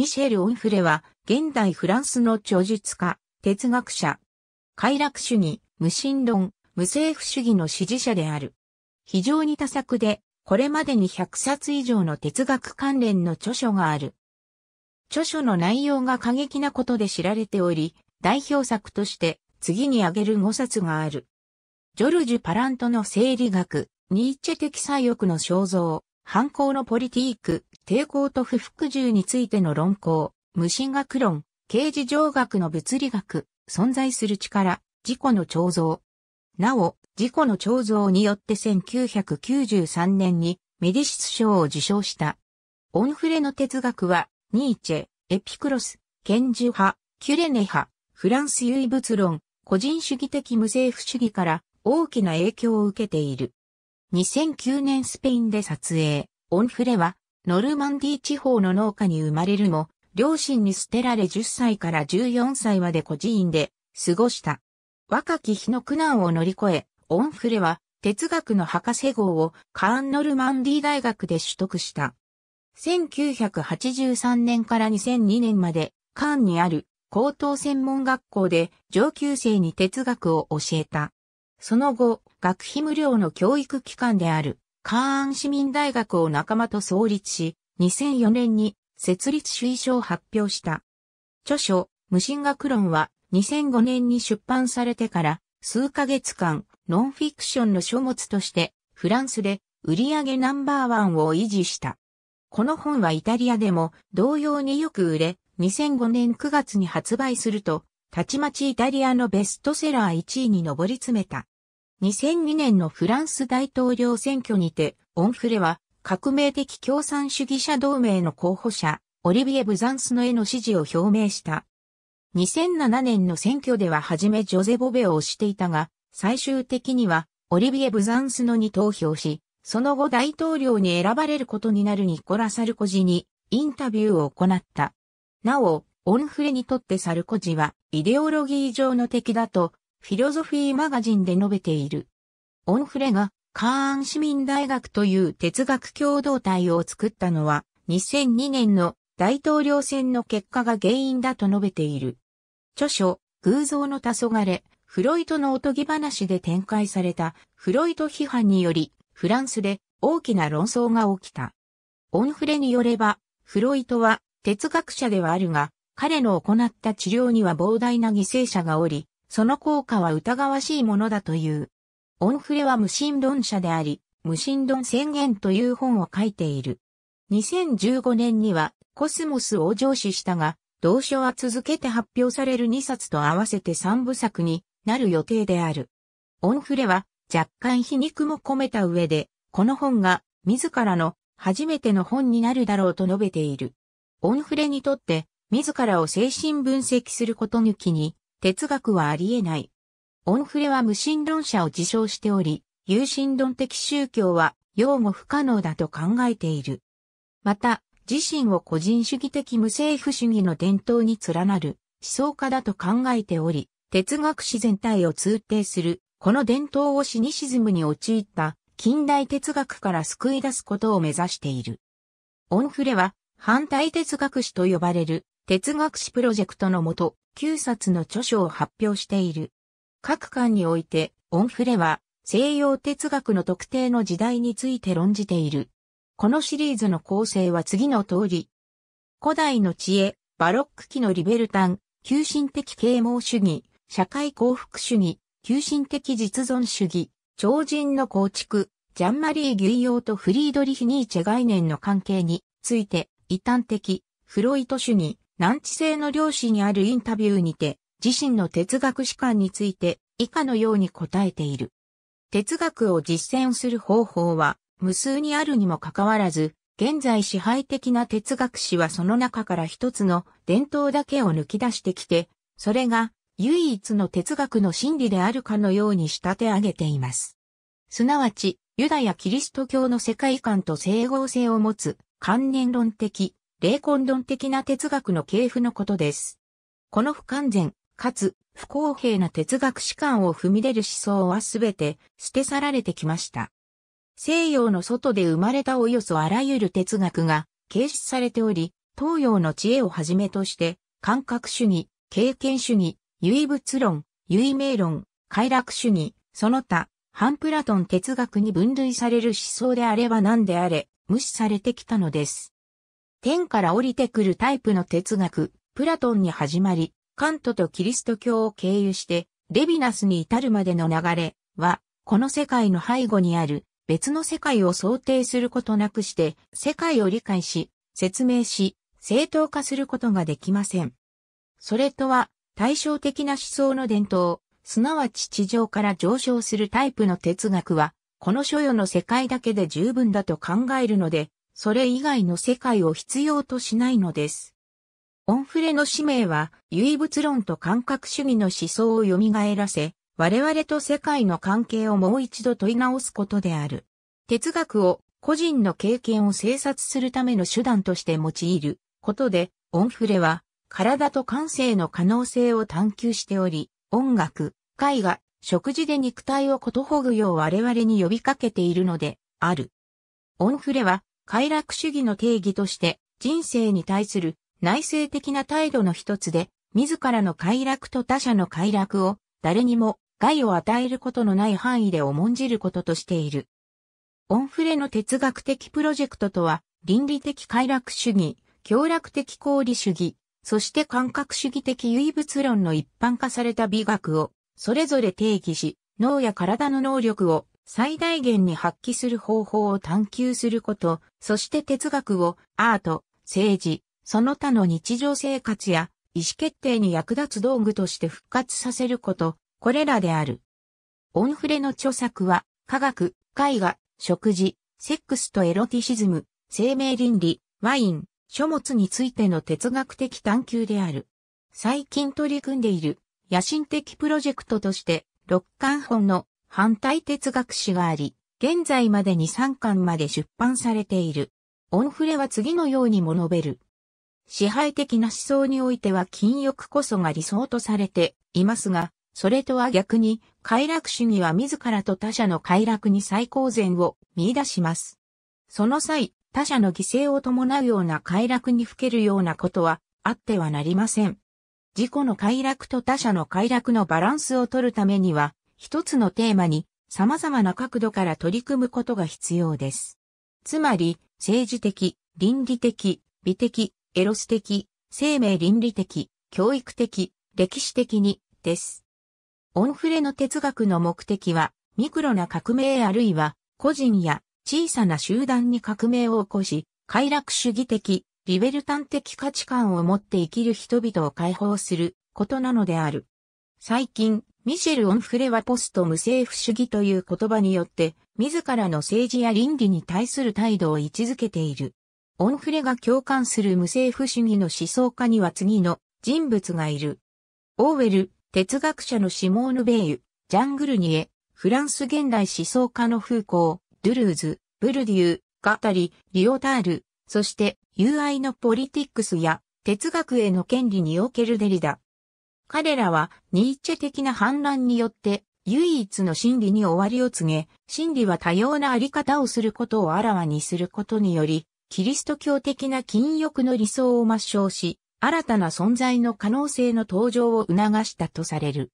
ミシェル・オンフレは、現代フランスの著述家、哲学者、快楽主義、無神論、無政府主義の支持者である。非常に多作で、これまでに100冊以上の哲学関連の著書がある。著書の内容が過激なことで知られており、代表作として次に挙げる5冊がある。ジョルジュ・パラントの生理学、ニーチェ的左翼の肖像、反抗のポリティーク、抵抗と不服従についての論考、無神学論、刑事上学の物理学、存在する力、自己の彫像。なお、自己の彫像によって1993年にメディシス賞を受賞した。オンフレの哲学は、ニーチェ、エピクロス、拳銃派、キュレネ派、フランス唯物論、個人主義的無政府主義から大きな影響を受けている。2009年スペインで撮影、オンフレはノルマンディ地方の農家に生まれるも、両親に捨てられ10歳から14歳まで孤児院で過ごした。若き日の苦難を乗り越え、オンフレは哲学の博士号をカーン・ノルマンディ大学で取得した。1983年から2002年までカーンにある高等専門学校で上級生に哲学を教えた。その後、学費無料の教育機関であるカーン市民大学を仲間と創立し、2004年に設立主意書を発表した。著書、無神学論は2005年に出版されてから数ヶ月間ノンフィクションの書物としてフランスで売り上げナンバーワンを維持した。この本はイタリアでも同様によく売れ、2005年9月に発売すると、たちまちイタリアのベストセラー1位に上り詰めた。2002年のフランス大統領選挙にて、オンフレは革命的共産主義者同盟の候補者、オリビエ・ブザンスのへの支持を表明した。2007年の選挙では初めジョゼ・ボベを推していたが、最終的にはオリビエ・ブザンスのに投票し、その後大統領に選ばれることになるニコラ・サルコジにインタビューを行った。なお、オンフレにとってサルコジはイデオロギー上の敵だとフィロソフィーマガジンで述べている。オンフレがカーン市民大学という哲学共同体を作ったのは2002年の大統領選の結果が原因だと述べている。著書、偶像の黄昏、フロイトのおとぎ話で展開されたフロイト批判により、フランスで大きな論争が起きた。オンフレによれば、フロイトは哲学者ではあるが、彼の行った治療には膨大な犠牲者がおり、その効果は疑わしいものだという。オンフレは無神論者であり、無神論宣言という本を書いている。2015年にはコスモスを上司したが、同書は続けて発表される2冊と合わせて3部作になる予定である。オンフレは若干皮肉も込めた上で、この本が自らの初めての本になるだろうと述べている。オンフレにとって自らを精神分析すること抜きに哲学はあり得ない。オンフレは無神論者を自称しており、有神論的宗教は擁護不可能だと考えている。また、自身を個人主義的無政府主義の伝統に連なる思想家だと考えており、哲学史全体を通底する、この伝統をシニシズムに陥った近代哲学から救い出すことを目指している。オンフレは反対哲学史と呼ばれる哲学史プロジェクトのもと、9冊の著書を発表している。各巻において、オンフレは、西洋哲学の特定の時代について論じている。このシリーズの構成は次の通り。古代の知恵、バロック期のリベルタン、急進的啓蒙主義、社会幸福主義、急進的実存主義、超人の構築、ジャンマリー・ギュイヨーとフリードリヒ・ニーチェ概念の関係について、異端的、フロイト主義、難治性の漁師にあるインタビューにて、自身の哲学史観について以下のように答えている。哲学を実践する方法は無数にあるにもかかわらず、現在支配的な哲学史はその中から一つの伝統だけを抜き出してきて、それが唯一の哲学の真理であるかのように仕立て上げています。すなわち、ユダヤキリスト教の世界観と整合性を持つ観念論的霊魂論的な哲学の系譜のことです。この不完全、かつ不公平な哲学史観を踏み出る思想はすべて捨て去られてきました。西洋の外で生まれたおよそあらゆる哲学が形式されており、東洋の知恵をはじめとして、感覚主義、経験主義、唯物論、唯名論、快楽主義、その他、反プラトン哲学に分類される思想であれば何であれ、無視されてきたのです。天から降りてくるタイプの哲学、プラトンに始まり、カントとキリスト教を経由して、レビナスに至るまでの流れは、この世界の背後にある別の世界を想定することなくして、世界を理解し、説明し、正当化することができません。それとは、対照的な思想の伝統、すなわち地上から上昇するタイプの哲学は、この所与の世界だけで十分だと考えるので、それ以外の世界を必要としないのです。オンフレの使命は、唯物論と感覚主義の思想を蘇らせ、我々と世界の関係をもう一度問い直すことである。哲学を個人の経験を制察するための手段として用いることで、オンフレは、体と感性の可能性を探求しており、音楽、絵画、食事で肉体をことほぐよう我々に呼びかけているので、ある。オンフレは、快楽主義の定義として人生に対する内省的な態度の一つで、自らの快楽と他者の快楽を誰にも害を与えることのない範囲で重んじることとしている。オンフレの哲学的プロジェクトとは、倫理的快楽主義、協楽的功利主義、そして感覚主義的唯物論の一般化された美学を、それぞれ定義し、脳や体の能力を最大限に発揮する方法を探求すること、そして哲学をアート、政治、その他の日常生活や意思決定に役立つ道具として復活させること、これらである。オンフレの著作は、科学、絵画、食事、セックスとエロティシズム、生命倫理、ワイン、書物についての哲学的探求である。最近取り組んでいる野心的プロジェクトとして、六巻本の反対哲学史があり、現在までに3巻まで出版されている。オンフレは次のようにも述べる。支配的な思想においては禁欲こそが理想とされていますが、それとは逆に、快楽主義は自らと他者の快楽に最高善を見出します。その際、他者の犠牲を伴うような快楽にふけるようなことはあってはなりません。自己の快楽と他者の快楽のバランスを取るためには、一つのテーマに様々な角度から取り組むことが必要です。つまり、政治的、倫理的、美的、エロス的、生命倫理的、教育的、歴史的に、です。オンフレの哲学の目的は、ミクロな革命あるいは、個人や小さな集団に革命を起こし、快楽主義的、リベルタン的価値観を持って生きる人々を解放することなのである。最近、ミシェル・オンフレはポスト無政府主義という言葉によって、自らの政治や倫理に対する態度を位置づけている。オンフレが共感する無政府主義の思想家には次の人物がいる。オーウェル、哲学者のシモーヌ・ベイユ、ジャングルニエ、フランス現代思想家のフーコー、ドゥルーズ、ブルデュー、ガタリ、リオタール、そして、友愛のポリティックスや哲学への権利におけるデリダ、彼らはニーチェ的な反乱によって唯一の真理に終わりを告げ、真理は多様なあり方をすることをあらわにすることにより、キリスト教的な禁欲の理想を抹消し、新たな存在の可能性の登場を促したとされる。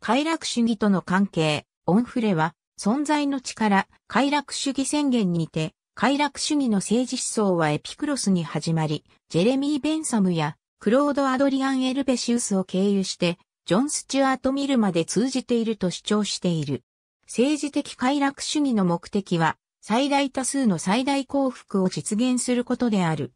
快楽主義との関係、オンフレは、存在の力、快楽主義宣言にて、快楽主義の政治思想はエピクロスに始まり、ジェレミー・ベンサムやクロード・アドリアン・エルベシウスを経由して、ジョン・スチュアート・ミルまで通じていると主張している。政治的快楽主義の目的は、最大多数の最大幸福を実現することである。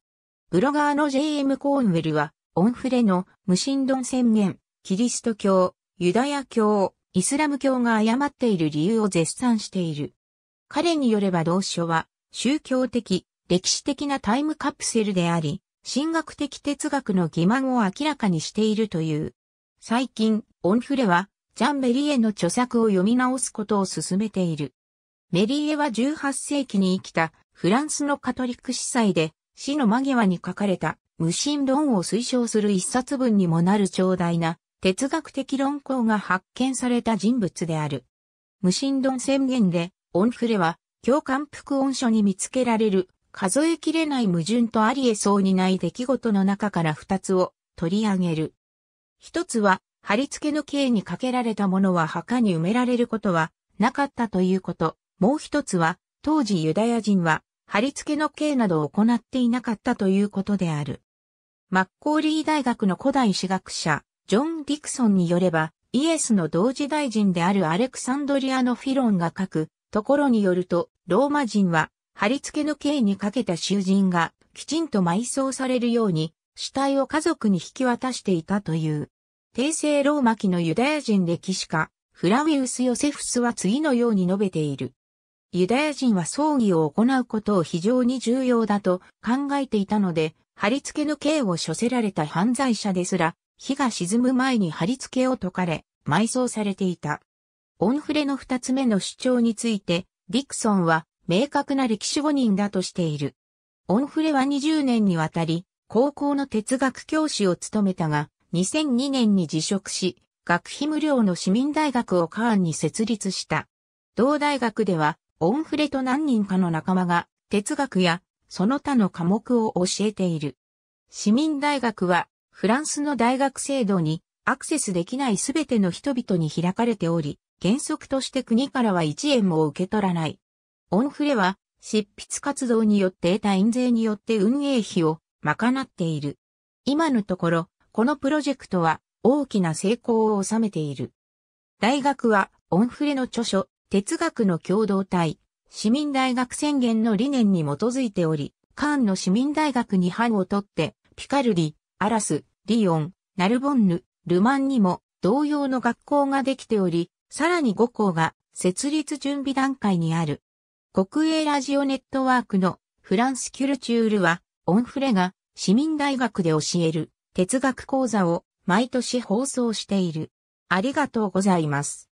ブロガーの J.M. コーンウェルは、オンフレの無神論宣言、キリスト教、ユダヤ教、イスラム教が誤っている理由を絶賛している。彼によれば同書は、宗教的、歴史的なタイムカプセルであり、神学的哲学の欺瞞を明らかにしているという。最近、オンフレは、ジャン・メリエの著作を読み直すことを進めている。メリエは18世紀に生きたフランスのカトリック司祭で死の間際に書かれた無神論を推奨する一冊文にもなる長大な哲学的論考が発見された人物である。無神論宣言でオンフレは共感服音書に見つけられる数えきれない矛盾とありえそうにない出来事の中から二つを取り上げる。一つは、貼り付けの刑にかけられたものは墓に埋められることはなかったということ。もう一つは、当時ユダヤ人は貼り付けの刑などを行っていなかったということである。マッコーリー大学の古代史学者、ジョン・ディクソンによれば、イエスの同時大臣であるアレクサンドリアのフィロンが書くところによると、ローマ人は貼り付けの刑にかけた囚人がきちんと埋葬されるように死体を家族に引き渡していたという。帝政ローマ期のユダヤ人歴史家、フラウィウス・ヨセフスは次のように述べている。ユダヤ人は葬儀を行うことを非常に重要だと考えていたので、貼り付けの刑を処せられた犯罪者ですら、火が沈む前に貼り付けを解かれ、埋葬されていた。オンフレの二つ目の主張について、ディクソンは明確な歴史誤認だとしている。オンフレは20年にわたり、高校の哲学教師を務めたが、2002年に辞職し、学費無料の市民大学をカーンに設立した。同大学では、オンフレと何人かの仲間が、哲学や、その他の科目を教えている。市民大学は、フランスの大学制度に、アクセスできないすべての人々に開かれており、原則として国からは1円も受け取らない。オンフレは、執筆活動によって得た印税によって運営費を賄っている。今のところ、このプロジェクトは大きな成功を収めている。大学は、オンフレの著書、哲学の共同体、市民大学宣言の理念に基づいており、カーンの市民大学に班を取って、ピカルリ、アラス、リオン、ナルボンヌ、ルマンにも同様の学校ができており、さらに5校が設立準備段階にある。国営ラジオネットワークのフランスキュルチュールは、オンフレが市民大学で教える哲学講座を毎年放送している。ありがとうございます。